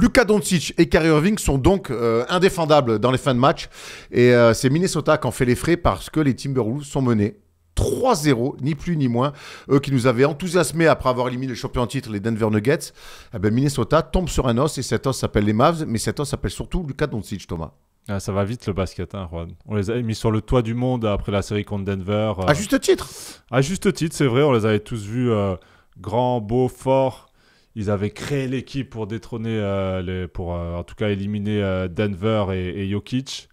Luka Doncic et Kyrie Irving sont donc euh, indéfendables dans les fins de match. Et euh, c'est Minnesota qui en fait les frais parce que les Timberwolves sont menés 3-0, ni plus ni moins. Eux qui nous avaient enthousiasmés après avoir éliminé le champion en titre, les Denver Nuggets. Eh ben, Minnesota tombe sur un os et cet os s'appelle les Mavs, mais cet os s'appelle surtout Luka Doncic, Thomas. Ah, ça va vite le basket, hein, Juan. On les avait mis sur le toit du monde après la série contre Denver. Euh. À juste titre. À juste titre, c'est vrai, on les avait tous vus grands, beaux, forts ils avaient créé l'équipe pour détrôner, euh, pour euh, en tout cas éliminer euh, Denver et, et, Jokic.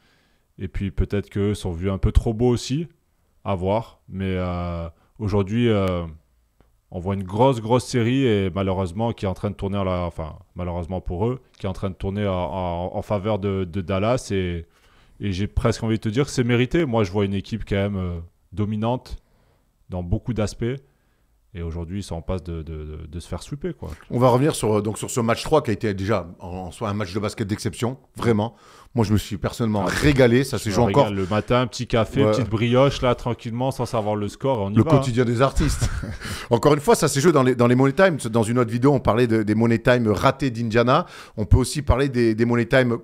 Et puis peut-être qu'eux sont vus un peu trop beaux aussi, à voir. Mais aujourd'hui, on voit une grosse, grosse série et malheureusement qui est en train de tourner, en enfin malheureusement pour eux, qui est en train de tourner en, faveur de, Dallas. et j'ai presque envie de te dire que c'est mérité. Moi, je vois une équipe quand même dominante dans beaucoup d'aspects. Et aujourd'hui, ça en passe de, se faire souper. Quoi. On va revenir sur, euh, donc, sur ce match 3 qui a été déjà en, soi un match de basket d'exception, vraiment. Moi, je me suis personnellement ah, régalé. Ça s'est joué encore. Le matin, petit café, petite brioche, là, tranquillement, sans savoir le score. le hein. quotidien des artistes. encore une fois, ça s'est joué dans les, dans les Money times. Dans une autre vidéo, on parlait des Money times ratés d'Indiana. On peut aussi parler des, des Money times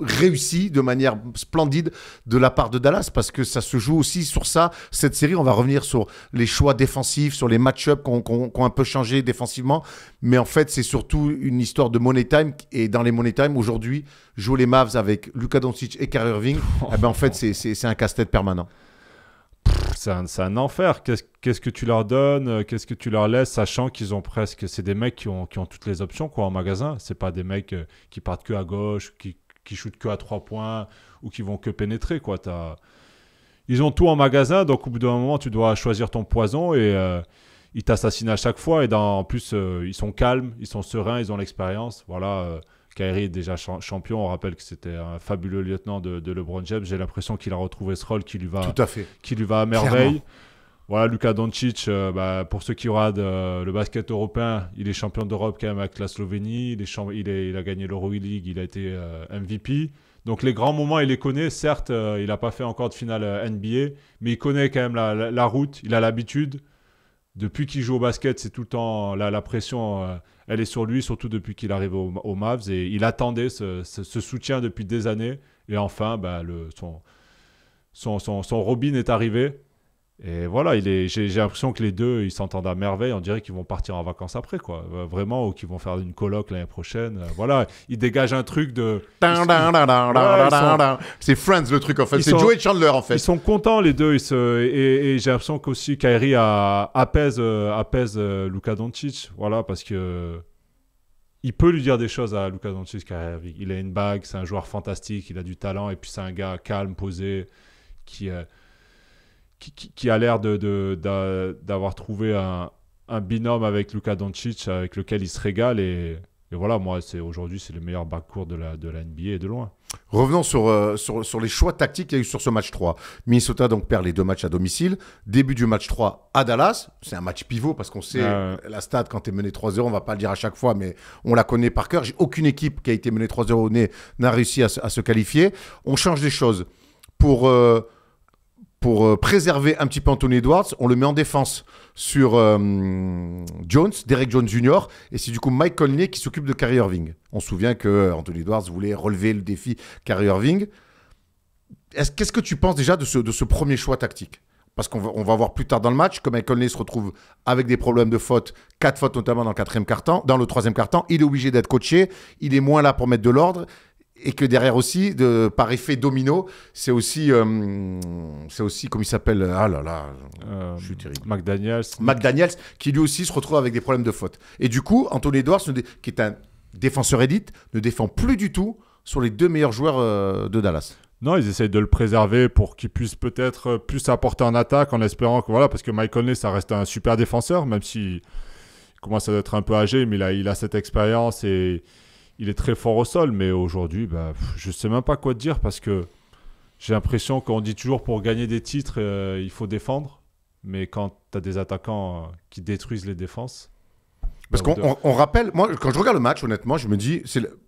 réussi de manière splendide de la part de Dallas parce que ça se joue aussi sur ça. Cette série, on va revenir sur les choix défensifs, sur les match-ups qui ont qu un peu changé défensivement. Mais en fait, c'est surtout une histoire de money time. Et dans les money time, aujourd'hui, jouer les Mavs avec Luka Doncic et Kyrie Irving, eh ben en fait, c'est un casse-tête permanent. C'est un, un, enfer. Qu'est-ce que tu leur donnes euh, Qu'est-ce que tu leur laisses Sachant qu'ils ont presque. C'est des mecs qui ont, qui ont toutes les options quoi, en magasin. C'est pas des mecs euh, qui partent que à gauche, qui, qui shootent que à 3 points ou qui vont que pénétrer. Quoi. As... Ils ont tout en magasin, donc au bout d'un moment, tu dois choisir ton poison et euh, ils t'assassinent à chaque fois. Et en plus, euh, ils sont calmes, ils sont sereins, ils ont l'expérience. Voilà, euh, est déjà champion. On rappelle que c'était un fabuleux lieutenant de, LeBron James. J'ai l'impression qu'il a retrouvé ce rôle qui lui va, à va merveille. Voilà, Luka Doncic, euh, bah, pour ceux qui regardent euh, le basket européen, il est champion d'Europe quand même avec la Slovénie, il, il, a gagné l'Euro League, il a été euh, MVP. Donc les grands moments, il les connaît. Certes, il n'a pas fait encore de finale NBA, mais il connaît quand même la, la, route, il a l'habitude. Depuis qu'il joue au basket, c'est tout le temps la, la pression, elle est sur lui, surtout depuis qu'il arrive au, Mavs. Et il attendait ce, ce, soutien depuis des années. Et enfin, bah, le, son, son, son Robin est arrivé. Et voilà, j'ai l'impression que les deux, ils s'entendent à merveille. On dirait qu'ils vont partir en vacances après, quoi. Euh, vraiment, ou qu'ils vont faire une colloque l'année prochaine. Euh, voilà, ils dégagent un truc de. C'est Friends le truc, en fait. C'est Joey Chandler, en fait. Ils sont contents, les deux. Et, j'ai l'impression qu'aussi Kairi a... apaise, euh, Luka Doncic. Voilà, parce que. Il peut lui dire des choses à Luka Doncic, Kairi. Il a une bague, c'est un joueur fantastique, il a du talent, et puis c'est un gars calme, posé, qui qui, a l'air d'avoir de, de, trouvé un, binôme avec Luka Doncic avec lequel il se régale. Et, voilà, moi, aujourd'hui, c'est le meilleur backcourt de la, de la NBA de loin. Revenons euh, sur, sur, les choix tactiques qu'il y a eu sur ce match 3. Minnesota donc perd les deux matchs à domicile. Début du match 3 à Dallas. C'est un match pivot parce qu'on sait ah la stade quand tu es mené 3-0, on va pas le dire à chaque fois, mais on la connaît par cœur. Aucune équipe qui a été menée 3-0 au nez n'a réussi à, à, se qualifier. On change des choses pour euh, pour euh, préserver un petit peu Anthony Edwards, on le met en défense sur euh, Jones, Derek Jones Jr. Et c'est du coup Mike Conley qui s'occupe de Kyrie Irving. On se souvient que euh, Anthony Edwards voulait relever le défi Kyrie Irving. Qu'est-ce que tu penses déjà de ce, premier choix tactique Parce qu'on va, voir plus tard dans le match que Mike Conley se retrouve avec des problèmes de faute, quatre fautes notamment dans le quatrième temps, dans le troisième temps, Il est obligé d'être coaché, il est moins là pour mettre de l'ordre et que derrière aussi, de, par effet domino, c'est aussi, euh, c'est aussi comme il s'appelle, euh, ah là là, euh, je suis terrible. McDaniels. McDaniels, qui lui aussi se retrouve avec des problèmes de faute. Et du coup, Anthony Edwards, qui est un défenseur élite, ne défend plus du tout sur les deux meilleurs joueurs de Dallas. Non, ils essayent de le préserver pour qu'il puisse peut-être plus apporter en attaque en espérant que voilà, parce que Mike Conley, ça reste un super défenseur, même si commence à être un peu âgé, mais là, il a cette expérience et il est très fort au sol, mais aujourd'hui, bah, je ne sais même pas quoi te dire parce que j'ai l'impression qu'on dit toujours pour gagner des titres, euh, il faut défendre. Mais quand tu as des attaquants euh, qui détruisent les défenses. Parce bah, qu'on rappelle, moi, quand je regarde le match, honnêtement, je me dis,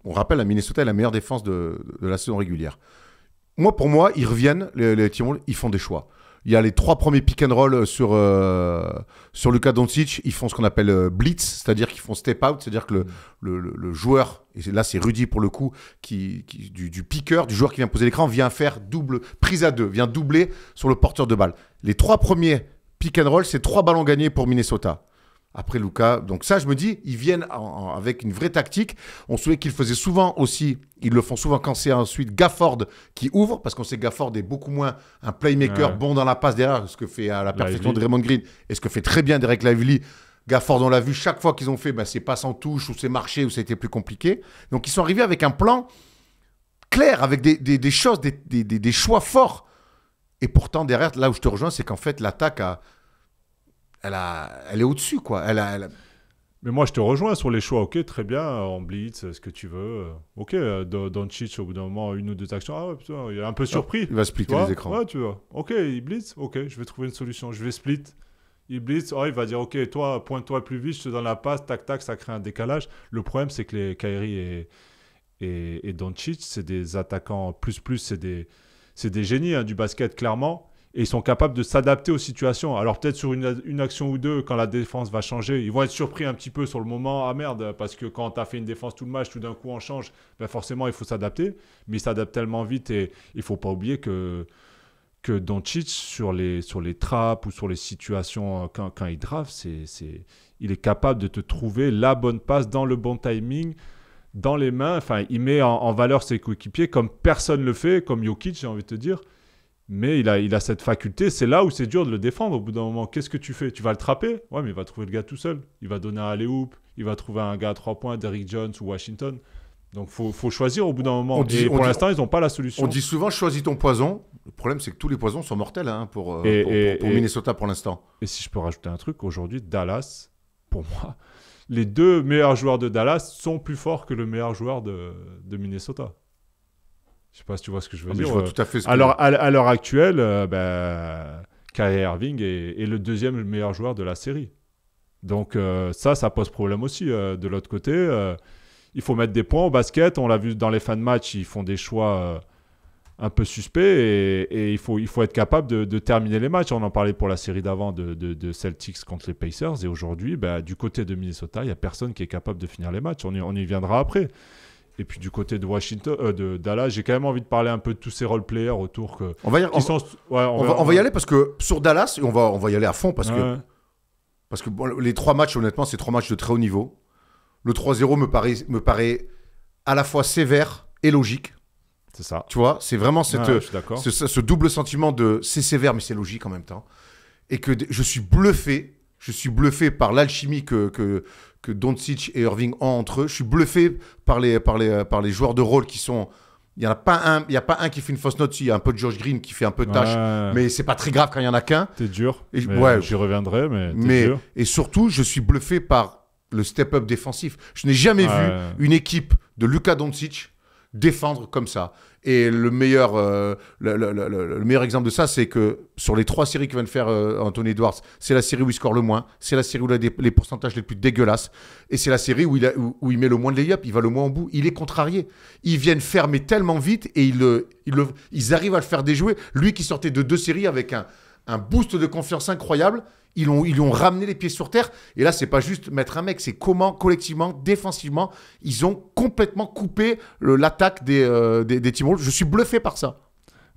on rappelle à Minnesota la meilleure défense de, la saison régulière. Moi, pour moi, ils reviennent, les, les ils font des choix. Il y a les trois premiers pick and roll euh, sur, Lucas euh, sur Luka Doncic. Ils font ce qu'on appelle euh, blitz, c'est-à-dire qu'ils font step out, c'est-à-dire que le, joueur, et là c'est Rudy pour le coup, qui, du, picker, piqueur, du joueur qui vient poser l'écran, vient faire double prise à deux, vient doubler sur le porteur de balle. Les trois premiers pick and roll, c'est trois ballons gagnés pour Minnesota. Après Lucas, donc ça, je me dis, ils viennent avec une vraie tactique. On souhaitait qu'ils faisaient souvent aussi, ils le font souvent quand c'est ensuite Gafford qui ouvre, parce qu'on sait que Gafford est beaucoup moins un playmaker bon dans la passe derrière, ce que fait à la perfection de Raymond Green et ce que fait très bien Derek Lively. Gafford, on l'a vu chaque fois qu'ils ont fait, ben, c'est pas sans touche ou c'est marché ou c'était plus compliqué. Donc ils sont arrivés avec un plan clair, avec des, choses, des, des, choix forts. Et pourtant, derrière, là où je te rejoins, c'est qu'en fait, l'attaque a, elle, est au-dessus, quoi. Elle elle Mais moi, je te rejoins sur les choix. Ok, très bien, en blitz, ce que tu veux. Ok, Doncic, au bout d'un moment, une ou deux actions. Ah putain, il est un peu surpris. il va splitter les écrans. Ouais, tu vois. Ok, il blitz. Ok, je vais trouver une solution. Je vais split. Il blitz. Oh, il va dire, ok, toi, pointe-toi plus vite, je te donne la passe, tac, tac, ça crée un décalage. Le problème, c'est que les Kairi et, et, et Doncic, c'est des attaquants plus plus, c'est des, des génies hein, du basket, clairement et ils sont capables de s'adapter aux situations. Alors peut-être sur une, action ou deux, quand la défense va changer, ils vont être surpris un petit peu sur le moment, ah merde, parce que quand tu as fait une défense tout le match, tout d'un coup on change, ben forcément il faut s'adapter, mais ils s'adaptent tellement vite et il faut pas oublier que que Doncic sur les sur les trappes ou sur les situations euh, quand, quand il draft, c'est il est capable de te trouver la bonne passe dans le bon timing dans les mains, enfin, il met en, valeur ses coéquipiers comme personne le fait, comme Jokic, j'ai envie de te dire. Mais il a, cette faculté, c'est là où c'est dur de le défendre au bout d'un moment. Qu'est-ce que tu fais Tu vas le trapper Ouais, mais il va trouver le gars tout seul. Il va donner un alley il va trouver un gars à trois points, Derrick Jones ou Washington. Donc faut, faut choisir au bout d'un moment. pour l'instant, ils n'ont pas la solution. On dit souvent choisis ton poison. Le problème, c'est que tous les poisons sont mortels hein, pour, euh, Minnesota pour l'instant. Et si je peux rajouter un truc, aujourd'hui, Dallas, pour moi, les deux meilleurs joueurs de Dallas sont plus forts que le meilleur joueur de, de Minnesota. Je sais pas si tu vois ce que je veux ah, dire. Je vois euh, tout à fait ce Alors, à l'heure actuelle, euh, bah, Kyrie Irving est, le deuxième meilleur joueur de la série. Donc, euh, ça, ça pose problème aussi. de l'autre côté, il faut mettre des points au basket. On l'a vu dans les fins de match, ils font des choix un peu suspects et, il, faut, il faut être capable de, terminer les matchs. On en parlait pour la série d'avant de, Celtics contre les Pacers. Et aujourd'hui, bah, du côté de Minnesota, il n'y a personne qui est capable de finir les matchs. On on y viendra après. Et puis du côté de Washington, euh, de Dallas, j'ai quand même envie de parler un peu de tous ces role players autour que. On va y, va, y aller parce que sur Dallas, on va, on va y aller à fond parce que parce que les trois matchs, honnêtement, c'est trois matchs de très haut niveau. Le 3-0 me paraît me paraît à la fois sévère et logique. C'est ça. Tu vois, c'est vraiment cette, ce, double sentiment de c'est sévère mais c'est logique en même temps. Et que je suis bluffé, je suis bluffé par l'alchimie que, que, que Doncic et Irving ont entre eux. Je suis bluffé par les, par par les joueurs de rôle qui sont. Il n'y en a pas un, il y a pas un qui fait une fausse note. il y a un peu de George Green qui fait un peu de tâche, mais c'est pas très grave quand il y en a qu'un. T'es dur. Et, ouais. J'y reviendrai, mais. et surtout, je suis bluffé par le step-up défensif. Je n'ai jamais vu une équipe de Luka Doncic défendre comme ça. Et le meilleur, euh, le, meilleur exemple de ça, c'est que sur les trois séries qu'il vient de faire euh, Anthony Edwards, c'est la série où il score le moins, c'est la série où il a les pourcentages les plus dégueulasses, et c'est la série où il, où, il met le moins de lay-up, il va le moins en bout, il est contrarié. Ils viennent fermer tellement vite et ils, ils arrivent à le faire déjouer. Lui qui sortait de deux séries avec un, un boost de confiance incroyable. Ils, ont, ils lui ont ramené les pieds sur terre. Et là, c'est pas juste mettre un mec, c'est comment, collectivement, défensivement, ils ont complètement coupé l'attaque des, euh, des, Je suis bluffé par ça.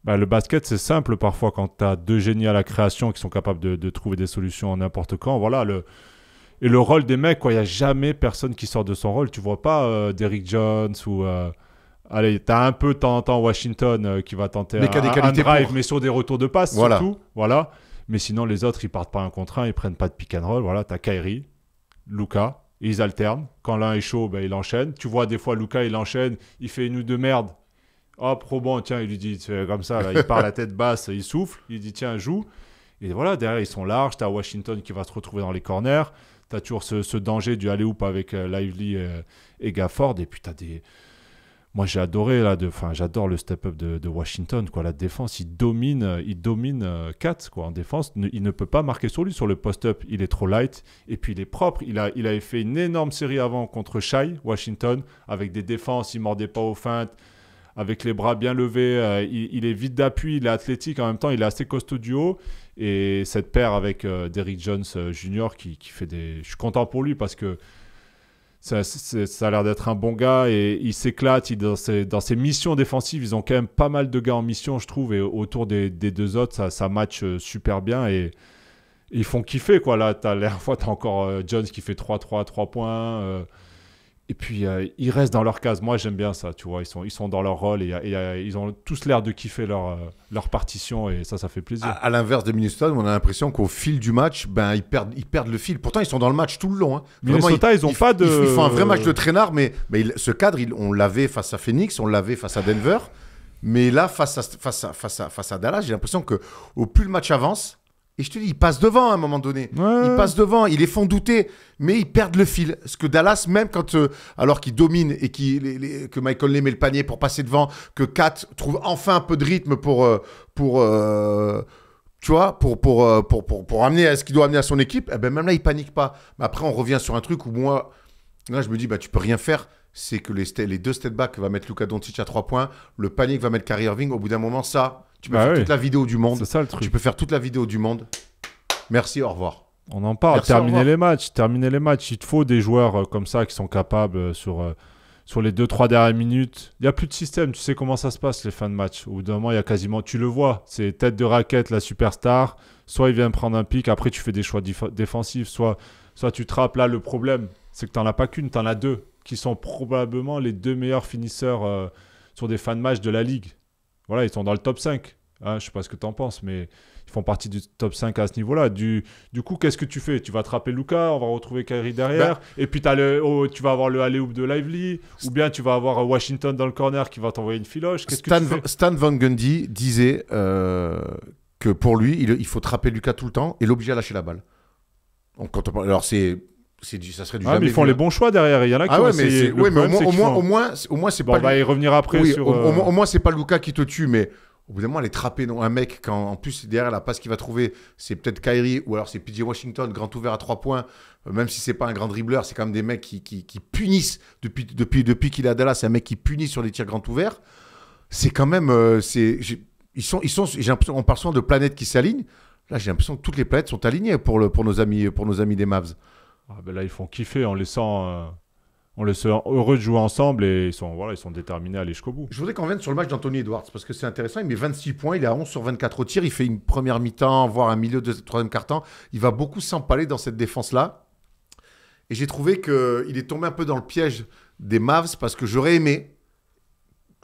Bah, le basket, c'est simple parfois quand tu as deux génies à la création qui sont capables de, trouver des solutions en n'importe quand. Voilà, le, et le rôle des mecs, il n'y a jamais personne qui sort de son rôle. Tu vois pas euh, Derrick Jones ou. Euh, Allez, t'as un peu de temps en temps Washington euh, qui va tenter un, drive, mais sur des retours de passe surtout. Voilà. Mais sinon, les autres, ils partent pas un contre un, ils prennent pas de pick and roll. Voilà, t'as Kyrie, Luca, ils alternent. Quand l'un est chaud, ben, il enchaîne. Tu vois, des fois, Luca, il enchaîne, il fait une ou deux merdes. Hop, bon. tiens, il lui dit comme ça, il part la tête basse, il souffle, il dit tiens, joue. Et voilà, derrière, ils sont larges. T'as Washington qui va se retrouver dans les corners. T'as toujours ce, danger du aller-oop avec euh, Lively euh, et Gafford. Et puis t'as des moi j'ai adoré là, enfin j'adore le step-up de, Washington quoi. La défense, il domine, il domine euh, quoi en défense. il ne peut pas marquer sur lui sur le post-up. Il est trop light et puis il est propre. Il a, il avait fait une énorme série avant contre Shai Washington avec des défenses, il mordait pas aux feintes. Avec les bras bien levés, euh, il, est vite d'appui, il est athlétique en même temps, il est assez costaud du haut. Et cette paire avec euh, Derrick Jones Jr. Qui, qui, fait des. Je suis content pour lui parce que ça, ça, a l'air d'être un bon gars et il s'éclate. Dans ses, dans ses missions défensives, ils ont quand même pas mal de gars en mission, je trouve. Et autour des, des deux autres, ça, match euh, super bien et ils font kiffer. Quoi. Là, as, l'air fois, tu as encore euh, Jones qui fait 3-3 3 points. Euh, et puis, euh, ils restent dans leur case. Moi, j'aime bien ça, tu vois. Ils sont, ils sont dans leur rôle et, euh, ils ont tous l'air de kiffer leur, euh, leur partition et ça, ça fait plaisir. À, l'inverse des Minnesota, on a l'impression qu'au fil du match, ben, ils, perdent, ils perdent le fil. Pourtant, ils sont dans le match tout le long. Hein. Minnesota, ils, ils ont pas de. Ils, font un vrai match de traînard, mais, mais ce cadre, on l'avait face à Phoenix, on l'avait face à Denver. Mais là, face à, face à, face à, face à Dallas, j'ai l'impression que au plus le match avance, et je te dis, ils passent devant à un moment donné. Ils passent devant, ils les font douter, mais ils perdent le fil. Ce que Dallas, même quand, euh, alors qu'il domine et que Michael les met le panier pour passer devant, que Kat trouve enfin un peu de rythme pour, euh, pour euh, tu vois, pour, pour, pour, pour, amener à ce qu'il doit amener à son équipe, eh ben même là, il panique pas. Mais après, on revient sur un truc où moi, là, je me dis, bah, tu peux rien faire c'est que les, deux step back va mettre Luka Doncic à trois points, le panier que va mettre Kyrie Irving, au bout d'un moment, ça, tu peux bah faire toute la vidéo du monde. Tu peux faire toute la vidéo du monde. Merci, au revoir. On en parle. terminer les matchs. Terminer les matchs. Il te faut des joueurs euh, comme ça qui sont capables euh, sur, euh, sur les 2-3 dernières minutes. Il n'y a plus de système. Tu sais comment ça se passe, les fins de match. Au bout d'un moment, il y a quasiment. Tu le vois. C'est tête de raquette, la superstar. Soit il vient prendre un pic. Après, tu fais des choix défensifs. Soit, soit tu trappes. Là, le problème, c'est que tu n'en as pas qu'une. Tu en as deux qui sont probablement les deux meilleurs finisseurs sur des fins de match de la ligue voilà, ils sont dans le top 5. Je hein, je sais pas ce que tu en penses, mais ils font partie du top 5 à ce niveau-là. Du, du coup, qu'est-ce que tu fais Tu vas attraper Lucas, on va retrouver Kyrie derrière, bah. et puis as oh, tu vas avoir le alley de Lively, ou bien tu vas avoir Washington dans le corner qui va t'envoyer une filoche. Stan, que Stan Van Gundy disait euh, que pour lui, il, faut trapper Lucas tout le temps et l'obliger à lâcher la balle. alors c'est ça serait du ah, jamais ils font les hein. bons choix derrière. Il y en a ah qui ont ouais, mais, au moins, au moins, font... Euh, au moins, c'est pas. On va y revenir après. au, moins, c'est pas Lucas qui te tue, mais au bout d'un moment, aller trapper non, un mec quand en plus derrière la passe qu'il va trouver, c'est peut-être Kyrie ou alors c'est PJ Washington, grand ouvert à trois points. Euh, même si c'est pas un grand dribbleur, c'est quand même des mecs qui, qui, punissent depuis depuis depuis qu'il est à Dallas, c'est un mec qui punit sur les tirs grand ouverts. C'est quand même euh, c'est ils sont ils sont j'ai l'impression on parle souvent de planètes qui s'alignent. Là, j'ai l'impression que toutes les planètes sont alignées pour le pour nos amis pour nos amis des Mavs ah ben là, ils font kiffer en laissant. Euh, en laissant heureux de jouer ensemble et ils sont, voilà, ils sont déterminés à aller jusqu'au bout. Je voudrais qu'on vienne sur le match d'Anthony Edwards parce que c'est intéressant. Il met 26 points, il est à 11 sur 24 au tir. Il fait une première mi-temps, voire un milieu de troisième quart-temps. Il va beaucoup s'empaler dans cette défense-là. Et j'ai trouvé qu'il est tombé un peu dans le piège des Mavs parce que j'aurais aimé,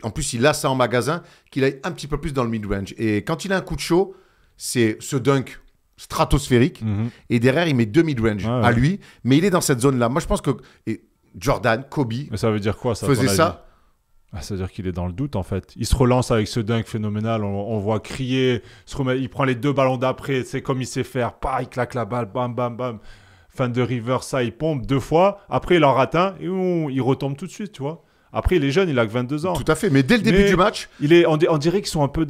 en plus il a ça en magasin, qu'il aille un petit peu plus dans le mid-range. Et quand il a un coup de chaud, c'est ce dunk stratosphérique. Mhm. Et derrière, il met deux mid-range à lui. Mais il est dans cette zone-là. Moi, je pense que Jordan, Kobe. Mais ça veut dire quoi ça Faisait ça. Ah, ça veut dire qu'il est dans le doute en fait. Il se relance avec ce dunk phénoménal. On, voit crier. il prend les deux ballons d'après. C'est comme il sait faire. pas il claque la balle. Bam, bam, bam. Fin de River, ça, il pompe deux fois. Après, il en rate un. Et il retombe tout de suite, tu vois. Après, il est jeune, il a que 22 ans. Tout à fait, mais dès le début du match. Il est, on dirait qu'ils sont un peu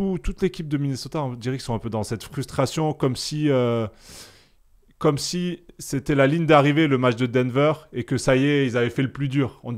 toute l'équipe de Minnesota, on dirait qu'ils sont un peu dans cette frustration, comme si, euh, comme si c'était la ligne d'arrivée le match de Denver et que ça y est, ils avaient fait le plus dur. On,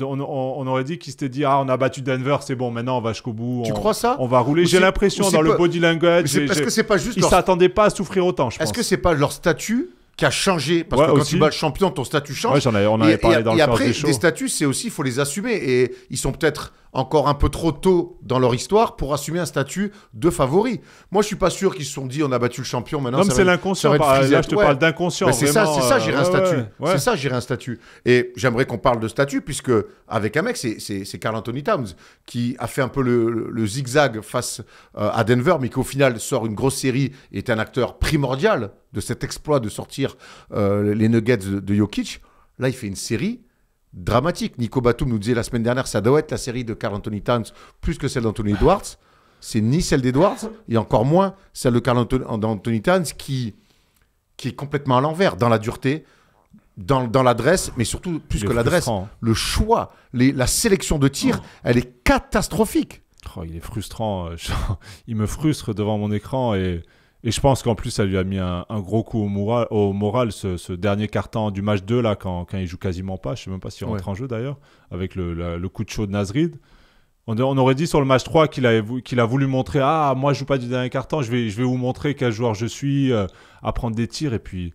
aurait dit qu'ils s'étaient dit ah on a battu Denver, c'est bon, maintenant on va jusqu'au bout. Tu on, crois ça On va rouler. J'ai l'impression dans le body language. parce que c'est pas juste. Ils s'attendaient pas à souffrir autant. je Est-ce que c'est pas leur statut qui a changé parce que quand tu bats le champion, ton statut change. Ouais, on avait et, parlé dans et après, des, statuts, c'est aussi, il faut les assumer. Et ils sont peut-être encore un peu trop tôt dans leur histoire pour assumer un statut de favori. Moi, je suis pas sûr qu'ils se sont dit on a battu le champion, maintenant. Non, c'est l'inconscient. Bah, je te parle d'inconscient. c'est ça, c'est ça, j'irai un euh, statut. C'est ça, j'irai un statut. Et j'aimerais qu'on parle de statut puisque avec un mec, c'est Carl Anthony Towns qui a fait un peu le, le zigzag face euh, à Denver, mais qui au final sort une grosse série et est un acteur primordial de cet exploit de sortir euh, les Nuggets de, Jokic, là, il fait une série dramatique. Nico Batum nous disait la semaine dernière, ça doit être la série de Carl Anthony Towns plus que celle d'Anthony Edwards. C'est ni celle d'Edwards, et encore moins celle de Carl Anthony Towns qui, qui est complètement à l'envers dans la dureté, dans, l'adresse, mais surtout, plus que l'adresse, le choix, la sélection de tir, oh. elle est catastrophique. Oh, il est frustrant. Euh, il me frustre devant mon écran et et je pense qu'en plus, ça lui a mis un, gros coup au moral, au moral ce, dernier carton du match 2, là, quand, quand il joue quasiment pas. Je sais même pas s'il rentre en jeu d'ailleurs, avec le, coup de chaud de Nazrid. On, aurait dit sur le match 3 qu'il, avait, qu'il a voulu montrer Ah, moi, je joue pas du dernier carton, je vais, je vais vous montrer quel joueur je suis, euh, à prendre des tirs. Et puis,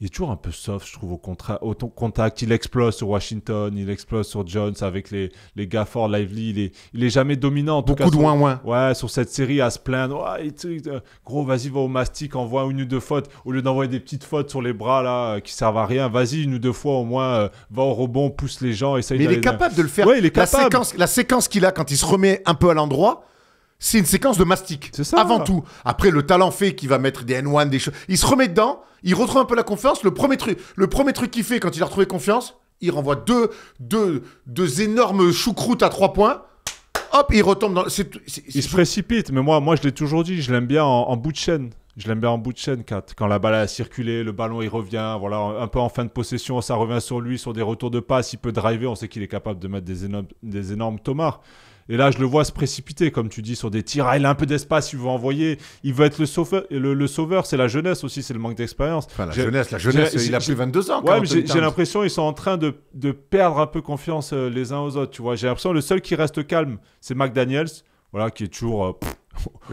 il est toujours un peu soft, je trouve, au, au contact. Il explose sur Washington, il explose sur Jones avec les, les gars forts, Lively. Il est, il est jamais dominant. En tout Beaucoup de Ouais, sur cette série, à se plaindre. gros, vas-y, va au mastic, envoie une ou deux fautes. Au lieu d'envoyer des petites fautes sur les bras, là, euh, qui servent à rien, vas-y, une ou deux fois au moins, euh, va au rebond, pousse les gens, essaye Mais il est euh, capable de le faire. il est la séquence qu'il a quand il se remet un peu à l'endroit c'est une séquence de mastic. C'est ça. Avant tout. Après, le talent fait qui va mettre des N1, des choses. Il se remet dedans, il retrouve un peu la confiance. Le premier truc, le premier truc qu'il fait quand il a retrouvé confiance, il renvoie deux, deux, deux énormes choucroutes à trois points. Hop, il retombe dans. il se précipite, mais moi, je l'ai toujours dit, je l'aime bien en, bout de chaîne. Je l'aime bien en bout de chaîne, Kat. Quand la balle a circulé, le ballon il revient, voilà, un peu en fin de possession, ça revient sur lui, sur des retours de passe, il peut driver, on sait qu'il est capable de mettre des énormes, des énormes tomards. Et là, je le vois se précipiter, comme tu dis, sur des tirs. Ah, il a un peu d'espace, il veut envoyer. Il veut être le sauveur. Le, sauveur, c'est la jeunesse aussi, c'est le manque d'expérience. Enfin, la jeunesse, la jeunesse, il a plus 22 ans. j'ai l'impression ils sont en train de, perdre un peu confiance euh, les uns aux autres. Tu vois, j'ai l'impression le seul qui reste calme, c'est McDaniels. Voilà, qui est toujours euh,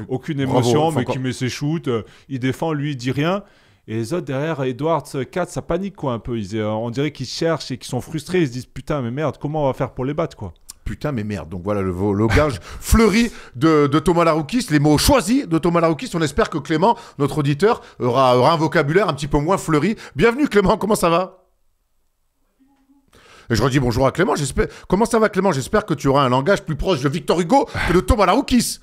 aucune émotion, mais qui met ses shoots. Euh, il défend, lui, il dit rien. Et les autres derrière, Edwards 4, ça panique quoi un peu. on dirait qu'ils cherchent et qu'ils sont frustrés. Ils se disent putain, mais merde, comment on va faire pour les battre quoi putain, mais merde. Donc voilà le langage fleuri de, Thomas Laroukis, les mots choisis de Thomas Laroukis. On espère que Clément, notre auditeur, aura, un vocabulaire un petit peu moins fleuri. Bienvenue Clément, comment ça va et je redis bonjour à Clément, j'espère. Comment ça va Clément J'espère que tu auras un langage plus proche de Victor Hugo que de Thomas Laroukis.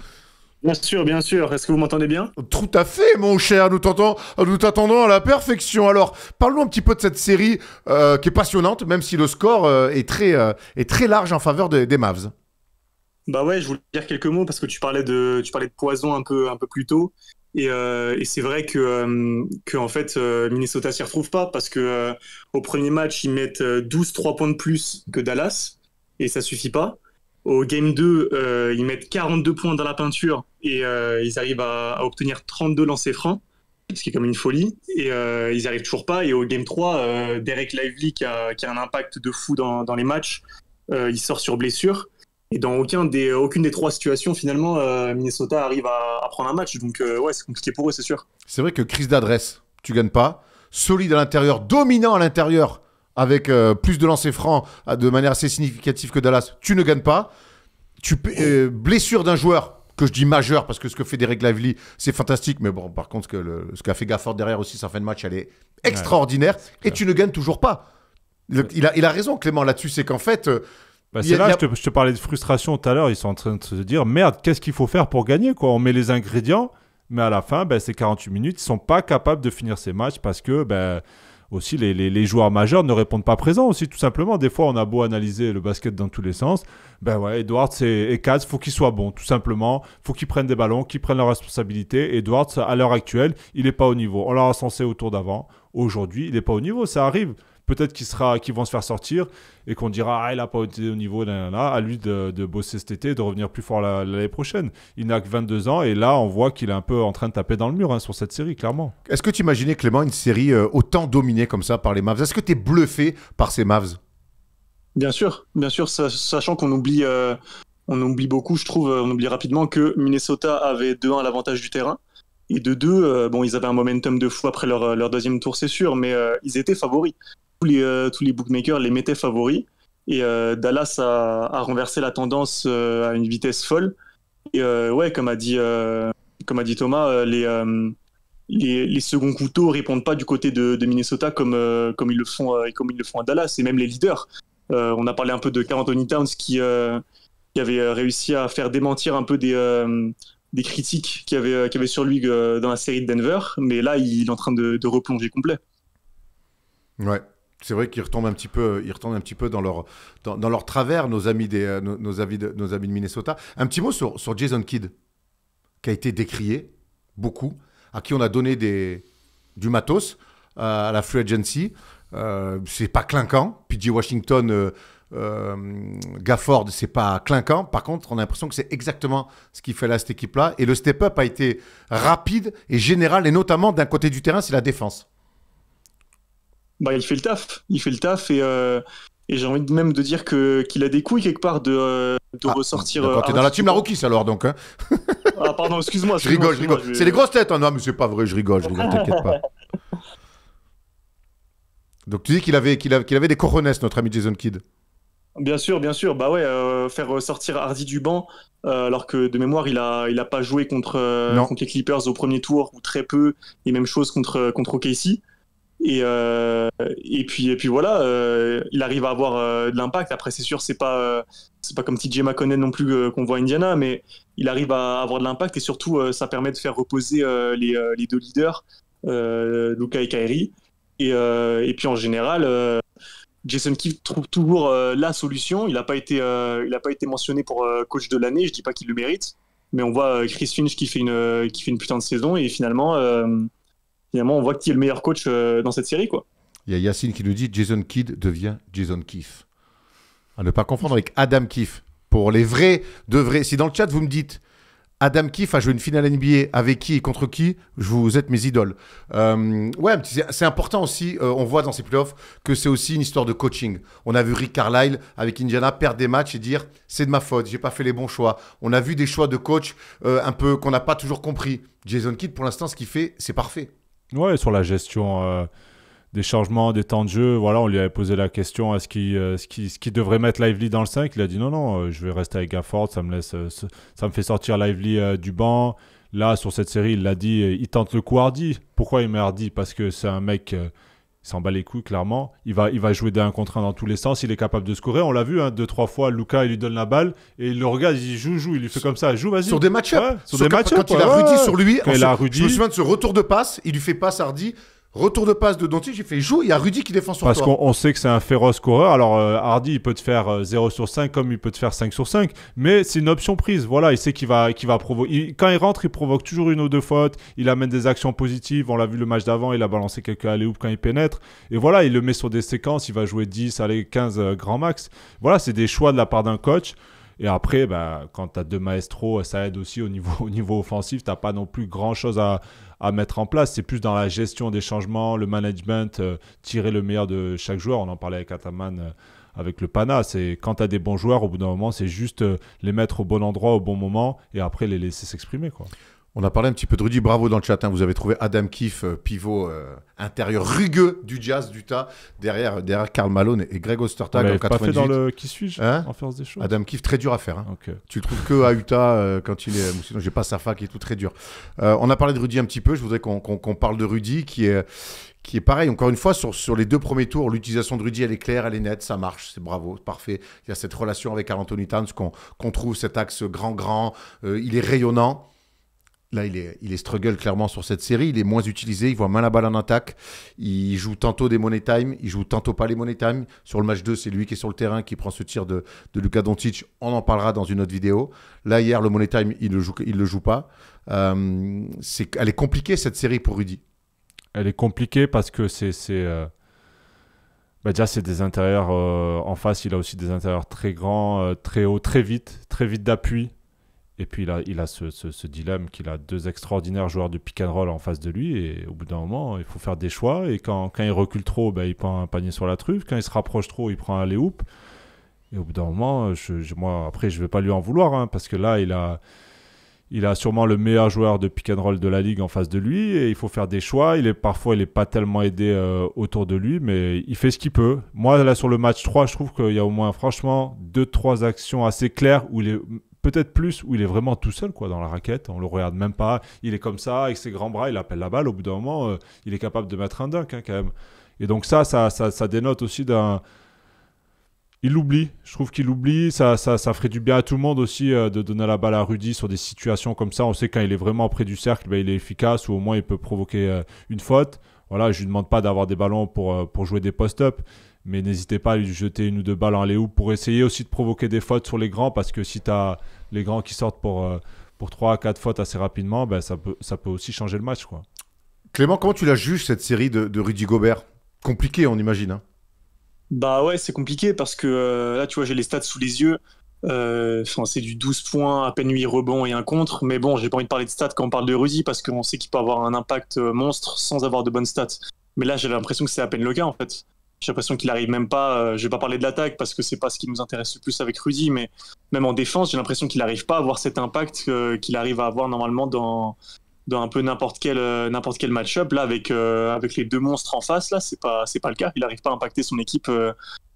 Bien sûr, bien sûr. Est-ce que vous m'entendez bien Tout à fait, mon cher. Nous t'entendons, nous t'attendons à la perfection. Alors, parle-nous un petit peu de cette série euh, qui est passionnante, même si le score euh, est, très, euh, est très large en faveur des Mavs. Bah ouais, je voulais dire quelques mots parce que tu parlais de, tu parlais de poison un peu, un peu plus tôt. Et, c'est vrai que, que en fait, Minnesota s'y retrouve pas parce que au premier match, ils mettent 12-3 points de plus que Dallas et ça suffit pas. Au game 2, euh, ils mettent 42 points dans la peinture et euh, ils arrivent à, obtenir 32 lancers francs, ce qui est comme une folie. Et euh, ils arrivent toujours pas. Et au game 3, Derek Lively, qui a, un impact de fou dans, les matchs, il sort sur blessure. Et dans aucun des, aucune des trois situations, finalement, Minnesota arrive à, à, prendre un match. Donc, ouais, c'est compliqué pour eux, c'est sûr. C'est vrai que crise d'adresse, tu gagnes pas. Solide à l'intérieur, dominant à l'intérieur, avec euh, plus de lancers francs euh, de manière assez significative que Dallas, tu ne gagnes pas. Tu, euh, blessure d'un joueur que je dis majeur parce que ce que fait Derek Lively, c'est fantastique. Mais bon, par contre, que ce qu'a fait Gafford derrière aussi, sa fin de match, elle est extraordinaire. et tu ne gagnes toujours pas. il, a, il, a, raison, Clément, là-dessus. C'est qu'en fait. Bah, c'est là, je, te, parlais de frustration tout à l'heure. Ils sont en train de se dire merde, qu'est-ce qu'il faut faire pour gagner quoi On met les ingrédients, mais à la fin, bah, ces 48 minutes. Ils sont pas capables de finir ces matchs parce que. Bah, aussi les, joueurs majeurs ne répondent pas présents aussi tout simplement. Des fois, on a beau analyser le basket dans tous les sens, ben ouais, Edwards et, et faut qu'ils soient bons tout simplement. Faut qu'ils prennent des ballons, qu'ils prennent leurs responsabilités. Edwards, à l'heure actuelle, il n'est pas au niveau. On l'a recensé au tour d'avant. Aujourd'hui, il n'est pas au niveau. Ça arrive peut-être qu'ils vont se faire sortir et qu'on dira ah, il a pas été au niveau là, à lui de, bosser cet été de revenir plus fort l'année prochaine il n'a que 22 ans et là on voit qu'il est un peu en train de taper dans le mur hein, sur cette série clairement est-ce que tu imaginais Clément une série euh, autant dominée comme ça par les Mavs est-ce que tu es bluffé par ces Mavs Bien sûr, bien sûr, sachant qu'on oublie, euh, oublie beaucoup, je trouve, euh, on oublie rapidement que Minnesota avait 2-1 l'avantage du terrain. Et de deux, bon, ils avaient un momentum de fou après leur, deuxième tour, c'est sûr, mais ils étaient favoris. Euh, tous les, bookmakers les mettaient favoris. Et euh, Dallas a, renversé la tendance euh, à une vitesse folle. Et ouais, comme a dit, comme a dit Thomas, les, les, seconds couteaux répondent pas du côté de, Minnesota comme, comme, ils le font, et comme ils le font à Dallas, et même les leaders. on a parlé un peu de Carl Anthony Towns qui, qui, avait réussi à faire démentir un peu des, des critiques qu'il y, avait, qui avait sur lui dans la série de Denver, mais là il est en train de, de replonger complet. Ouais, c'est vrai qu'ils retombent un petit peu, ils retombent un petit peu dans leur, dans, leur travers, nos amis, des, euh, nos, amis de, nos amis de Minnesota. Un petit mot sur, sur Jason Kidd, qui a été décrié beaucoup, à qui on a donné des, du matos euh, à la Free Agency. Ce euh, c'est pas clinquant. PJ Washington, Gafford, ce Gafford, c'est pas clinquant. Par contre, on a l'impression que c'est exactement ce qu'il fait là, cette équipe-là. Et le step-up a été rapide et général, et notamment d'un côté du terrain, c'est la défense bah, il fait le taf. Il fait le taf et, euh, j'ai envie même de dire que qu'il a des couilles quelque part de, euh, de ah, ressortir. Quand euh, t'es dans la team la alors donc. Hein. ah pardon, excuse-moi. je rigole, je rigole. C'est des grosses têtes, hein non mais c'est pas vrai, je rigole, je rigole, t'inquiète pas. Donc tu dis qu'il avait, qu'il avait, des coronets, notre ami Jason Kidd. Bien sûr, bien sûr. Bah ouais, faire sortir Hardy du banc, alors que de mémoire, il a, il a pas joué contre, les Clippers au premier tour, ou très peu, et même chose contre, contre OKC. Et, euh, et, puis, et puis voilà, euh, il arrive à avoir euh, de l'impact. Après, c'est sûr, c'est pas, c'est pas comme TJ McConnell non plus qu'on voit Indiana, mais il arrive à avoir de l'impact et surtout, ça permet de faire reposer les, les, deux leaders, Luca et Kairi. Et, puis en général, Jason Kidd trouve toujours la solution. Il n'a pas, été, il a pas été mentionné pour coach de l'année, je dis pas qu'il le mérite, mais on voit Chris Finch qui fait une, qui fait une putain de saison et finalement finalement, on voit qui est le meilleur coach euh, dans cette série. quoi. Il y a Yacine qui nous dit Jason Kidd devient Jason Keefe. À ne pas confondre avec Adam Keefe. Pour les vrais, de vrais. Si dans le chat, vous me dites Adam Keefe a joué une finale NBA avec qui et contre qui Je vous êtes mes idoles. Euh, ouais, c'est important aussi. Euh, on voit dans ces playoffs que c'est aussi une histoire de coaching. On a vu Rick Carlisle avec Indiana perdre des matchs et dire c'est de ma faute, j'ai pas fait les bons choix. On a vu des choix de coach un peu qu'on n'a pas toujours compris. Jason Kidd, pour l'instant, ce qu'il fait, c'est parfait. Ouais, sur la gestion euh, des changements, des temps de jeu. Voilà, on lui avait posé la question est ce qui, euh, ce qui, devrait mettre Lively dans le 5. Il a dit non, non, euh, je vais rester avec Gafford. Ça me, laisse, ça me fait sortir Lively du banc. Là, sur cette série, il l'a dit, il tente le coup Hardy. Pourquoi il met Hardy Parce que c'est un mec il s'en bat les couilles clairement. Il va, il va jouer d'un contre un dans tous les sens. Il est capable de scorer. On l'a vu, hein, deux trois fois. Lucas, il lui donne la balle et il le regarde. Il joue, joue. Il lui fait comme ça, joue, vas-y. Sur des match sur, des Quand, il a Rudy sur lui, il a je me souviens de ce retour de passe. Il lui fait passe Hardy. Retour de passe de Danty, j'ai fait joue, il y a Rudy qui défend sur Parce qu'on sait que c'est un féroce coureur. Alors euh, Hardy, il peut te faire 0 euh, sur 5 comme il peut te faire 5 sur 5, mais c'est une option prise. Voilà, il sait qu'il va, va provoquer. Quand il rentre, il provoque toujours une ou deux fautes, il amène des actions positives. On l'a vu le match d'avant, il a balancé quelques alley oops quand il pénètre. Et voilà, il le met sur des séquences, il va jouer 10, allez, 15 euh, grand max. Voilà, c'est des choix de la part d'un coach. Et après, bah, quand tu as deux maestros, ça aide aussi au niveau, au niveau offensif. Tu n'as pas non plus grand-chose à, mettre en place. C'est plus dans la gestion des changements, le management, euh, tirer le meilleur de chaque joueur. On en parlait avec Ataman. Euh, avec le Pana. C'est quand tu as des bons joueurs, au bout d'un moment, c'est juste euh, les mettre au bon endroit, au bon moment, et après les laisser s'exprimer. quoi. On a parlé un petit peu de Rudy Bravo dans le chat. Hein. Vous avez trouvé Adam Kiff, euh, pivot euh, intérieur rugueux du jazz, du derrière, derrière Karl Malone et Greg Ostertag en 98. fait dans le qui suis-je hein en des choses Adam Kiff, très dur à faire. Hein. Tu le trouves que à Utah euh, quand il est. Sinon, j'ai pas sa fac et tout, très dur. on a parlé de Rudy un petit peu. Je voudrais qu'on parle de Rudy qui est qui est pareil, encore une fois, sur, sur les deux premiers tours, l'utilisation de Rudy, elle est claire, elle est nette, ça marche, c'est bravo, parfait. Il y a cette relation avec Anthony Towns qu'on trouve, cet axe grand-grand, il est rayonnant. Là, il est, struggle clairement sur cette série. Il est moins utilisé. Il voit mal la balle en attaque. Il joue tantôt des money time. Il joue tantôt pas les money time. Sur le match 2, c'est lui qui est sur le terrain, qui prend ce tir de, de Luka Doncic. On en parlera dans une autre vidéo. Là, hier, le money time, il le joue, le joue pas. Euh, elle est compliquée, cette série, pour Rudy. Elle est compliquée parce que c'est. Euh, bah, déjà, c'est des intérieurs. Euh, en face, il a aussi des intérieurs très grands, euh, très hauts, très vite, très vite d'appui. Et puis il a, il a ce, dilemme qu'il a deux extraordinaires joueurs de pick and roll en face de lui. Et au bout d'un moment, il faut faire des choix. Et quand, quand il recule trop, ben, il prend un panier sur la truffe. Quand il se rapproche trop, il prend un allé-hoop. Et au bout d'un moment, je, moi, après, je ne vais pas lui en vouloir. Hein, parce que là, il a, il a sûrement le meilleur joueur de pick and roll de la ligue en face de lui. Et il faut faire des choix. Il est, parfois, il n'est pas tellement aidé euh, autour de lui. Mais il fait ce qu'il peut. Moi, là, sur le match 3, je trouve qu'il y a au moins, franchement, deux trois actions assez claires où il est peut-être plus où il est vraiment tout seul quoi dans la raquette, on le regarde même pas, il est comme ça avec ses grands bras, il appelle la balle, au bout d'un moment, euh, il est capable de mettre un dunk hein, quand même. Et donc ça, ça, ça, dénote aussi d'un... Il l'oublie, je trouve qu'il l'oublie, ça, ça, ferait du bien à tout le monde aussi euh, de donner la balle à Rudy sur des situations comme ça. On sait quand il est vraiment près du cercle, ben, il est efficace ou au moins il peut provoquer euh, une faute. Voilà, je lui demande pas d'avoir des ballons pour, pour jouer des post ups mais n'hésitez pas à lui jeter une ou deux balles en Léou pour essayer aussi de provoquer des fautes sur les grands parce que si tu as les grands qui sortent pour, euh, pour 3 à 4 fautes assez rapidement, ben, ça, peut, ça peut aussi changer le match. Quoi. Clément, comment tu la juges cette série de, Rudy Gobert Compliqué, on imagine. Hein. bah ouais, c'est compliqué parce que euh, là, tu vois, j'ai les stats sous les yeux. Euh, c'est du 12 points, à peine 8 rebonds et un contre. Mais bon, j'ai pas envie de parler de stats quand on parle de Rudy parce qu'on sait qu'il peut avoir un impact monstre sans avoir de bonnes stats. Mais là, j'ai l'impression que c'est à peine le cas en fait. J'ai l'impression qu'il n'arrive même pas. je euh, je vais pas parler de l'attaque parce que c'est pas ce qui nous intéresse le plus avec Rudy, mais même en défense, j'ai l'impression qu'il n'arrive pas à avoir cet impact euh, qu'il arrive à avoir normalement dans, dans un peu n'importe quel euh, n'importe quel match-up. Là, avec avec les deux monstres en face, là, c'est pas c'est pas le cas. Il n'arrive pas à impacter son équipe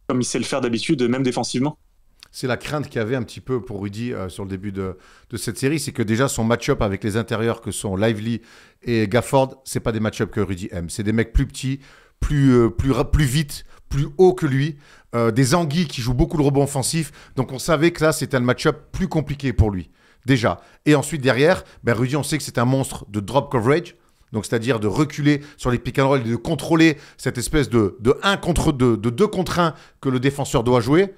comme il sait le faire d'habitude, même défensivement c'est la crainte qu'il y avait un petit peu pour Rudy sur le début de, cette série, c'est que déjà son match-up avec les intérieurs que sont Lively et Gafford, c'est pas des match-up que Rudy aime. C'est des mecs plus petits, plus, euh, plus, plus vite, plus haut que lui. Euh, des Anguilles qui jouent beaucoup le rebond offensif. Donc on savait que là, c'était un match-up plus compliqué pour lui, déjà. Et ensuite, derrière, ben Rudy, on sait que c'est un monstre de drop coverage. Donc, c'est-à-dire de reculer sur les pick and roll et de contrôler cette espèce de, de 1 contre 2, de deux contre 1 que le défenseur doit jouer.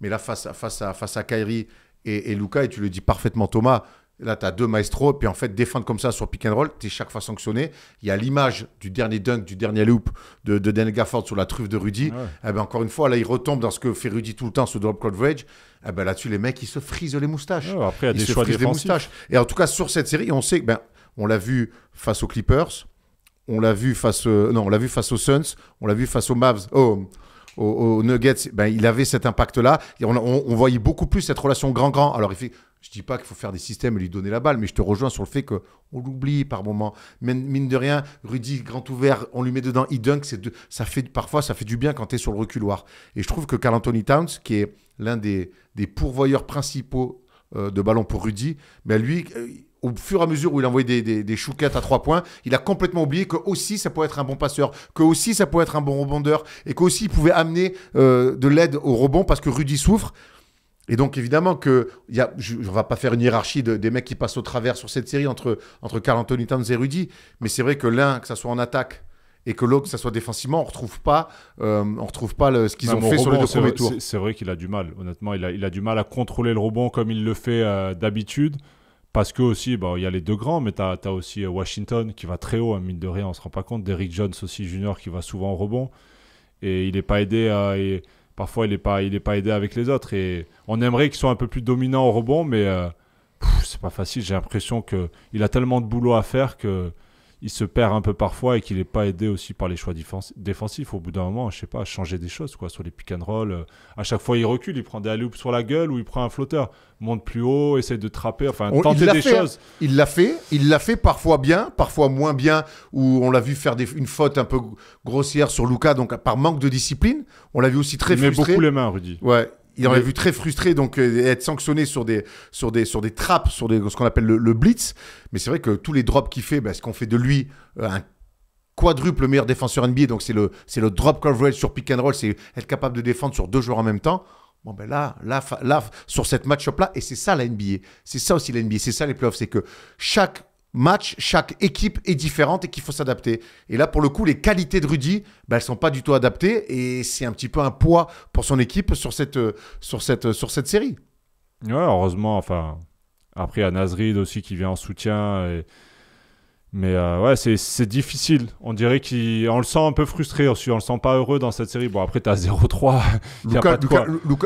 Mais là, face à, face à, face à Kyrie et, et Luca, et tu le dis parfaitement, Thomas, Là, tu as deux maestros. Puis en fait, défendre comme ça sur pick and roll, tu es chaque fois sanctionné. Il y a l'image du dernier dunk, du dernier loop de, de Daniel Gafford sur la truffe de Rudy. Ah et eh ben, encore une fois, là, il retombe dans ce que fait Rudy tout le temps, ce drop coverage. Rage. Eh ben, Là-dessus, les mecs, ils se frisent les moustaches. Ah, après, il y a des choix frisent moustaches. Et en tout cas, sur cette série, on sait ben, on l'a vu face aux Clippers, on l'a vu face, euh, non, on l'a vu face aux Suns, on l'a vu face aux Mavs. aux, Nuggets, ben, il avait cet impact-là. on, on, voyait beaucoup plus cette relation grand-grand. Alors, il fait, je dis pas qu'il faut faire des systèmes et lui donner la balle, mais je te rejoins sur le fait que on l'oublie par moment. Mine de rien, Rudy grand ouvert, on lui met dedans, il dunk, ça fait parfois ça fait du bien quand tu es sur le reculoir. Et je trouve que Carl Anthony Towns, qui est l'un des, pourvoyeurs principaux euh, de ballon pour Rudy, ben lui, euh, au fur et à mesure où il a des, des, chouquettes à trois points, il a complètement oublié que aussi ça pouvait être un bon passeur, que aussi ça pouvait être un bon rebondeur, et qu'aussi il pouvait amener euh, de l'aide au rebond parce que Rudy souffre. Et donc, évidemment, que y a, je ne va pas faire une hiérarchie des mecs qui passent au travers sur cette série entre, entre Carl Anthony Towns et Rudy, mais c'est vrai que l'un, que ça soit en attaque, et que l'autre, que ça soit défensivement, on retrouve pas, euh, on retrouve pas ce qu'ils ont fait sur les deux premiers C'est vrai qu'il a du mal, honnêtement, il a, du mal à contrôler le rebond comme il le fait euh, d'habitude. Parce que aussi, il y a les deux grands, mais tu as, aussi euh, Washington qui va très haut, hein, mine de rien, on se rend pas compte. Derrick Jones aussi, junior, qui va souvent au rebond. Et il n'est pas aidé à parfois il n'est pas, pas aidé avec les autres. Et on aimerait qu'il soit un peu plus dominant au rebond, mais euh, c'est pas facile. J'ai l'impression qu'il a tellement de boulot à faire que il se perd un peu parfois et qu'il n'est pas aidé aussi par les choix défensifs. Au bout d'un moment, je sais pas, changer des choses quoi sur les pick and roll. Euh, à chaque fois, il recule, il prend des alley sur la gueule ou il prend un flotteur, monte plus haut, essaie de trapper, enfin tenter des hein. choses. Il l'a fait, il l'a fait parfois bien, parfois moins bien, où on l'a vu faire une faute un peu grossière sur Luca, donc par manque de discipline. On l'a vu aussi très frustré. Il met beaucoup les mains, Rudy. Ouais, il aurait vu très frustré, donc euh, être sanctionné sur des, sur des, sur des trappes, sur des, ce qu'on appelle le, blitz. Mais c'est vrai que tous les drops qu'il fait, bah, ce qu'on fait de lui euh, un quadruple meilleur défenseur NBA, donc c'est le, c'est le drop coverage sur pick and roll, c'est être capable de défendre sur deux joueurs en même temps. Bon, ben là, là, là, sur cette match-up-là, et c'est ça la NBA. C'est ça aussi la NBA, c'est ça les playoffs, c'est que chaque match, chaque équipe est différente et qu'il faut s'adapter. Et là, pour le coup, les qualités de Rudy, elles bah, elles sont pas du tout adaptées et c'est un petit peu un poids pour son équipe sur cette, euh, sur cette, euh, sur cette série. Ouais, heureusement, enfin, après, a Nazrid aussi qui vient en soutien et mais euh, ouais, c'est difficile. On dirait qu'on le sent un peu frustré. On le sent pas heureux dans cette série. Bon, après, t'as 0-3. Lucas,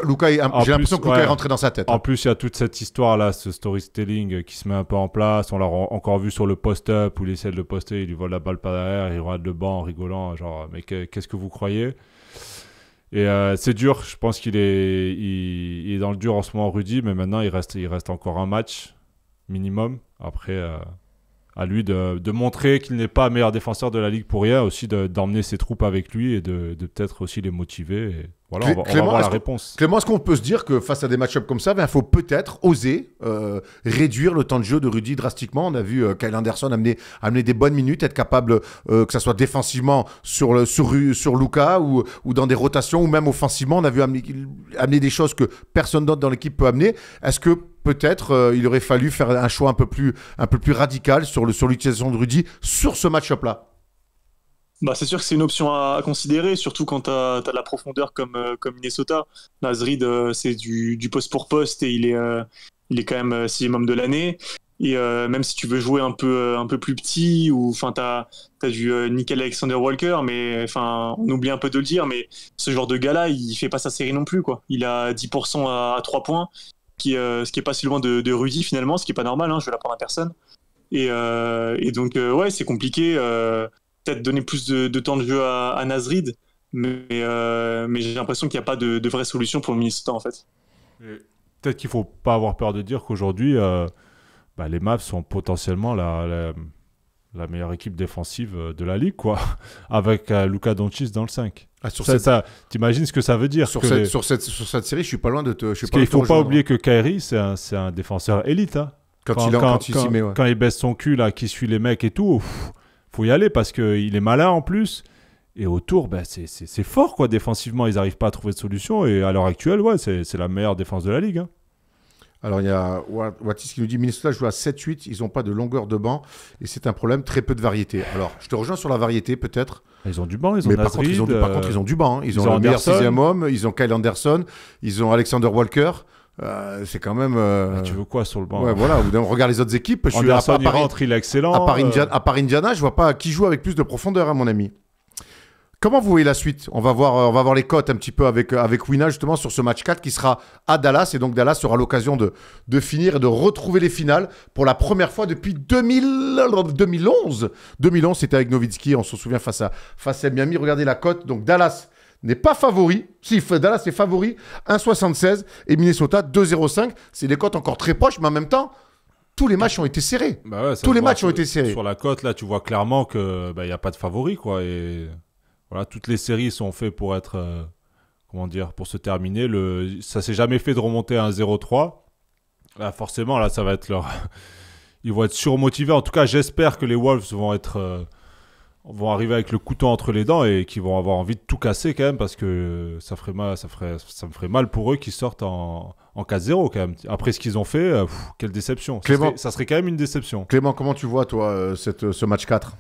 Lucas, j'ai l'impression que Lucas est rentré dans sa tête. En plus, il y a toute cette histoire-là, ce storytelling qui se met un peu en place. On l'a encore vu sur le post-up où il essaie de le poster, il lui vole la balle par derrière, il regarde le banc en rigolant. Genre, mais qu'est-ce que vous croyez et euh, c'est dur, je pense qu'il est, est dans le dur en ce moment, Rudy, mais maintenant il reste, il reste encore un match minimum. Après, euh, à lui de, montrer qu'il n'est pas meilleur défenseur de la ligue pour rien, aussi d'emmener ses troupes avec lui et de, peut-être aussi les motiver. voilà, on va, Clément, la réponse. Clément, est-ce qu'on peut se dire que face à des match comme ça, il ben, faut peut-être oser euh, réduire le temps de jeu de Rudy drastiquement On a vu euh, Kyle Anderson amener, amener des bonnes minutes, être capable, euh, que ce soit défensivement sur, le, sur, Luca ou, dans des rotations, ou même offensivement, on a vu amener, amener des choses que personne d'autre dans l'équipe peut amener. Est-ce que peut-être euh, il aurait fallu faire un choix un peu plus, un peu plus radical sur l'utilisation sur de Rudy sur ce match-up-là bah, c'est sûr que c'est une option à, considérer, surtout quand tu as, de la profondeur comme, euh, comme Minnesota. Nasrid, euh, c'est du, du, poste pour poste et il est, il est quand même sixième homme de l'année. Et même si tu veux jouer un peu, un peu plus petit, ou tu as, as, du Nickel Alexander Walker, mais enfin, on oublie un peu de le dire, mais ce genre de gars-là, il fait pas sa série non plus. Quoi. Il a 10% à, à 3 points, euh, ce qui est pas si loin de, de Rudy finalement, ce qui est pas normal, hein, je vais l'apprendre à personne. Et, euh, donc euh, ouais, c'est compliqué. Peut-être donner plus de, temps de jeu à, à mais, j'ai l'impression qu'il n'y a pas de, vraie solution pour le Minnesota en fait. Peut-être qu'il faut pas avoir peur de dire qu'aujourd'hui, bah, les Mavs sont potentiellement la, meilleure équipe défensive de la ligue, quoi, avec Luca Doncic dans le 5. Ah, sur cette... t'imagines ce que ça veut dire sur, cette, sur, cette, sur, cette, série, je suis pas loin de te. Je il faut pas oublier hein. que Kairi, c'est un, défenseur élite. Hein. Quand, il, quand, baisse son cul, là, qui suit les mecs et tout, faut y aller parce qu'il est malin en plus. Et autour, ben, c'est fort, quoi. Défensivement, ils n'arrivent pas à trouver de solution. Et à l'heure actuelle, ouais, c'est la meilleure défense de la ligue. Hein. Alors il y a Watis qui nous dit Minnesota joue à 7-8, ils n'ont pas de longueur de banc et c'est un problème, très peu de variété. Alors je te rejoins sur la variété peut-être. Ah, ils ont du banc, ils ont ils ont du, par euh, contre, ils ont du banc. Hein. Ils, ont, le meilleur sixième homme, ils ont Kyle Anderson, ils ont Alexander Walker. Euh, c'est quand même. Euh, tu veux quoi sur le banc ouais, hein? voilà. Regarde les autres équipes. Je suis à part, il il est excellent. À part, Indiana, à ne je vois pas qui joue avec plus de profondeur, à mon ami. Comment vous voyez la suite on va, voir, euh, on va voir les cotes un petit peu avec, euh, avec Wina justement sur ce match 4 qui sera à Dallas. Et donc Dallas sera l'occasion de, de finir et de retrouver les finales pour la première fois depuis 2011. 2011, c'était avec Nowitzki, on se souvient, face à, face Miami. Regardez la cote. Donc Dallas n'est pas favori. Si, Dallas est favori, 1,76 et Minnesota 2,05. C'est des cotes encore très proches, mais en même temps, tous les matchs ont été serrés. Bah tous les matchs ont été serrés. Sur la cote, là, tu vois clairement qu'il bah, n'y a pas de favori, quoi. Et toutes les séries sont faites pour être, euh, comment dire, pour se terminer. Le, ça s'est jamais fait de remonter à un 0-3. forcément, là, ça va être leur. Ils vont être surmotivés. En tout cas, j'espère que les Wolves vont être, euh, vont arriver avec le couteau entre les dents et qu'ils vont avoir envie de tout casser quand même parce que ça ferait mal, ça ferait, ça me ferait mal pour eux qu'ils sortent en, en 4-0 quand même. Après ce qu'ils ont fait, euh, quelle déception. Clément, ça serait, ça serait, quand même une déception. Clément, comment tu vois toi cette, ce match 4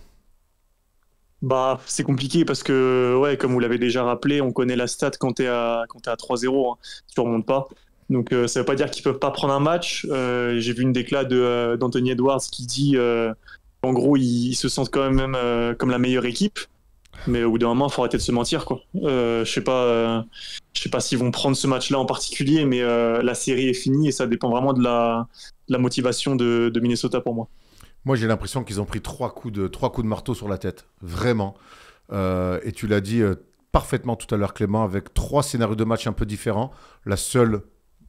bah, c'est compliqué parce que, ouais, comme vous l'avez déjà rappelé, on connaît la stat quand t'es à, quand es à 3-0, hein. tu remontes pas. Donc ça euh, ça veut pas dire qu'ils peuvent pas prendre un match. Euh, j'ai vu une déclat euh, d'Anthony Edwards qui dit, en gros, ils, se sentent quand même comme la meilleure équipe. Mais au bout d'un moment, il faut arrêter de se mentir, quoi. je sais pas, je sais pas s'ils vont prendre ce match-là en particulier, mais la série est finie et ça dépend vraiment de la, motivation de Minnesota pour moi. Moi, j'ai l'impression qu'ils ont pris trois coups, de, trois coups de marteau sur la tête. Vraiment. Euh, et tu l'as dit euh, parfaitement tout à l'heure, Clément, avec trois scénarios de match un peu différents. La seule,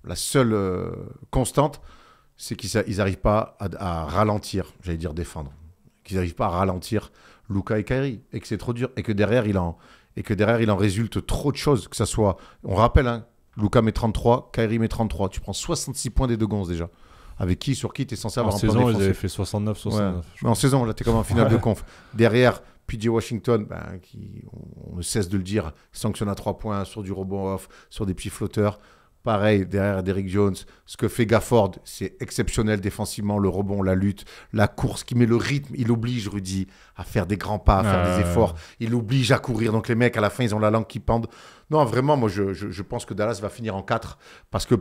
la seule euh, constante, c'est qu'ils n'arrivent pas à, ralentir, j'allais dire défendre. Qu'ils n'arrivent pas à ralentir Luca et Kairi, et que c'est trop dur, et que derrière, il en, et que derrière, il en résulte trop de choses, que ça soit, on rappelle, hein, Luca met 33, Kairi met 33, tu prends 66 points des deux gonzes déjà avec qui, sur qui tu censé avoir un plan défensif. ils avaient fait 69, 69. En saison, là, tu comme en finale de conf. Derrière, PJ Washington, ben, qui, on, ne cesse de le dire, sanctionne à 3 points sur du rebond off, sur des petits flotteurs. Pareil, derrière Derrick Jones, ce que fait Gafford, c'est exceptionnel défensivement, le rebond, la lutte, la course qui met le rythme. Il oblige Rudy à faire des grands pas, à faire des efforts. Il oblige à courir. Donc les mecs, à la fin, ils ont la langue qui pend. Non, vraiment, moi, je, je pense que Dallas va finir en 4 parce que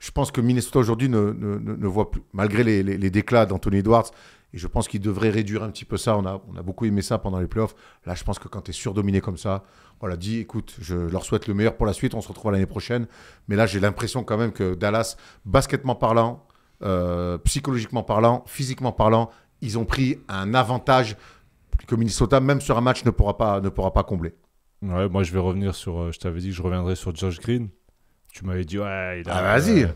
je pense que Minnesota aujourd'hui ne, voit plus, malgré les, les, déclats d'Anthony Edwards, et je pense qu'il devrait réduire un petit peu ça. On a, on a beaucoup aimé ça pendant les playoffs. Là, je pense que quand tu es surdominé comme ça, on l'a dit, écoute, je leur souhaite le meilleur pour la suite. On se retrouve l'année prochaine. Mais là, j'ai l'impression quand même que Dallas, basketement parlant, euh, psychologiquement parlant, physiquement parlant, ils ont pris un avantage que Minnesota, même sur un match, ne pourra pas, ne pourra pas combler. Ouais, moi, je vais revenir sur. Euh, je t'avais dit je reviendrais sur George Green tu m'avais dit, ouais, Ah, vas-y!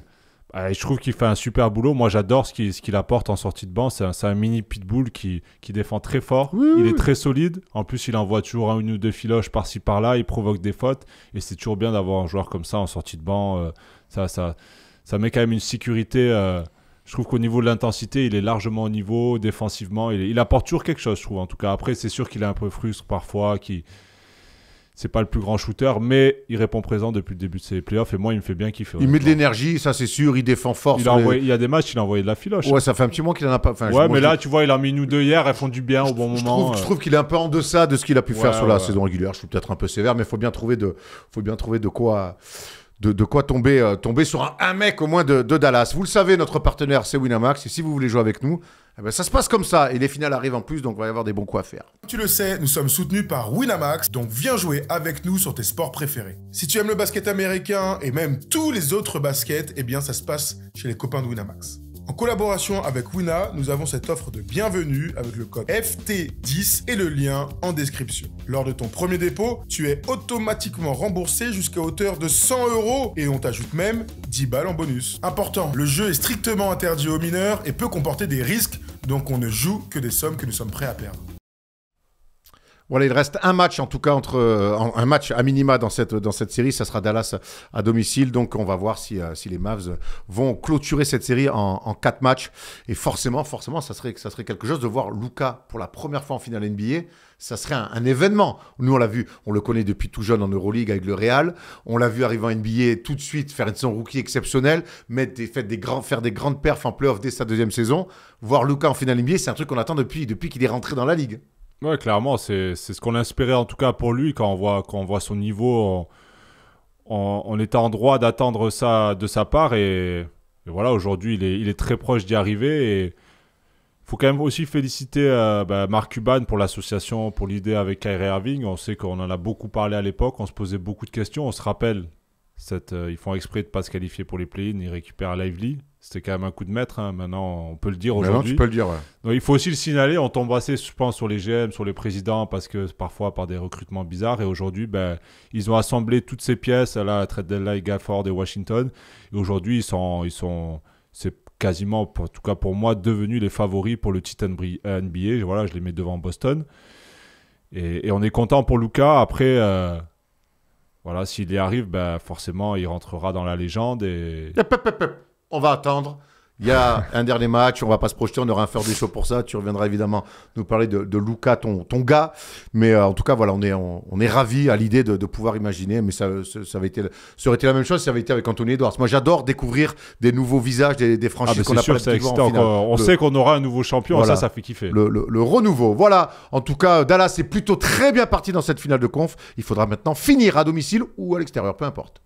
Euh, je trouve qu'il fait un super boulot. Moi, j'adore ce qu'il apporte en sortie de banc. C'est un, un, mini pitbull qui, qui défend très fort. il est très solide. En plus, il envoie toujours un, une ou deux filoches par-ci par-là. Il provoque des fautes. Et c'est toujours bien d'avoir un joueur comme ça en sortie de banc. Euh, ça, ça, ça met quand même une sécurité. Euh, je trouve qu'au niveau de l'intensité, il est largement au niveau. Défensivement, il, il, apporte toujours quelque chose, je trouve. En tout cas, après, c'est sûr qu'il est un peu frustre parfois. Qui, c'est pas le plus grand shooter, mais il répond présent depuis le début de ses playoffs et moi, il me fait bien kiffer. Il met de l'énergie, ça c'est sûr, il défend fort. Il, y a des matchs, il a envoyé de la filoche. Ouais, ça fait un petit moment qu'il en a pas. Enfin, ouais, mais là, tu vois, il a mis nous deux hier, elles font du bien au bon moment. Je trouve euh. qu'il est un peu en deçà de ce qu'il a pu faire sur la saison régulière. Je suis peut-être un peu sévère, mais faut bien trouver de, faut bien trouver de quoi. De, quoi tomber, euh, tomber sur un, mec au moins de, de Dallas. Vous le savez, notre partenaire c'est Winamax et si vous voulez jouer avec nous, eh ben, ça se passe comme ça, et les finales arrivent en plus, donc il va y avoir des bons coups à faire. Tu le sais, nous sommes soutenus par Winamax, donc viens jouer avec nous sur tes sports préférés. Si tu aimes le basket américain et même tous les autres baskets, eh bien ça se passe chez les copains de Winamax. En collaboration avec Wina, nous avons cette offre de bienvenue avec le code FT10 et le lien en description. Lors de ton premier dépôt, tu es automatiquement remboursé jusqu'à hauteur de 100 euros et on t'ajoute même 10 balles en bonus. Important, le jeu est strictement interdit aux mineurs et peut comporter des risques donc on ne joue que des sommes que nous sommes prêts à perdre. Voilà, il reste un match en tout cas entre euh, un match à minima dans cette dans cette série, ça sera Dallas à domicile. Donc on va voir si, euh, si les Mavs vont clôturer cette série en, en quatre matchs. Et forcément, forcément, ça serait ça serait quelque chose de voir Luca pour la première fois en finale NBA ça serait un, événement. Nous, on l'a vu, on le connaît depuis tout jeune en Euroleague avec le Real. On l'a vu arriver en NBA tout de suite, faire une saison rookie exceptionnelle, mettre des, faire, des grands, faire des grandes perfs en playoff dès sa deuxième saison. Voir Luca en finale NBA, c'est un truc qu'on attend depuis, depuis qu'il est rentré dans la ligue. Oui, clairement, c'est ce qu'on inspirait en tout cas pour lui quand on voit, quand voit son niveau. On, était en droit d'attendre ça de sa part et, voilà, aujourd'hui il est, il est, très proche d'y arriver. Et faut quand même aussi féliciter euh, bah, Marc Cuban pour l'association, pour l'idée avec Kyrie Irving. On sait qu'on en a beaucoup parlé à l'époque, on se posait beaucoup de questions. On se rappelle, cette, euh, ils font exprès de ne pas se qualifier pour les play-ins, ils récupèrent Lively. C'était quand même un coup de maître. Hein. Maintenant, on peut le dire aujourd'hui. tu peux le dire. il faut aussi le signaler. On tombe assez, je pense, sur les GM, sur les présidents, parce que parfois par des recrutements bizarres. Et aujourd'hui, ben, ils ont assemblé toutes ces pièces. Là, et Gafford et Washington. Et aujourd'hui, ils sont, ils sont, c'est quasiment, en tout cas pour moi, devenu les favoris pour le Titan NBA. Voilà, je les mets devant Boston. Et, on est content pour Lucas. Après. Euh, voilà, s'il y arrive, ben, forcément, il rentrera dans la légende. Et on va attendre. Il y a un dernier match, on va pas se projeter, on aura un faire des show pour ça. Tu reviendras évidemment nous parler de, Luca, ton, gars. Mais euh, en tout cas, voilà, on est, on, est ravis à l'idée de, pouvoir imaginer. Mais ça, ça, avait été, aurait été la même chose si ça avait été avec Anthony Edwards. Moi, j'adore découvrir des nouveaux visages, des, des franchises ah, qu'on a pas en On sait qu'on aura un nouveau champion, ça, ça fait kiffer. Le, le, renouveau. Voilà, en tout cas, Dallas est plutôt très bien parti dans cette finale de conf. Il faudra maintenant finir à domicile ou à l'extérieur, peu importe.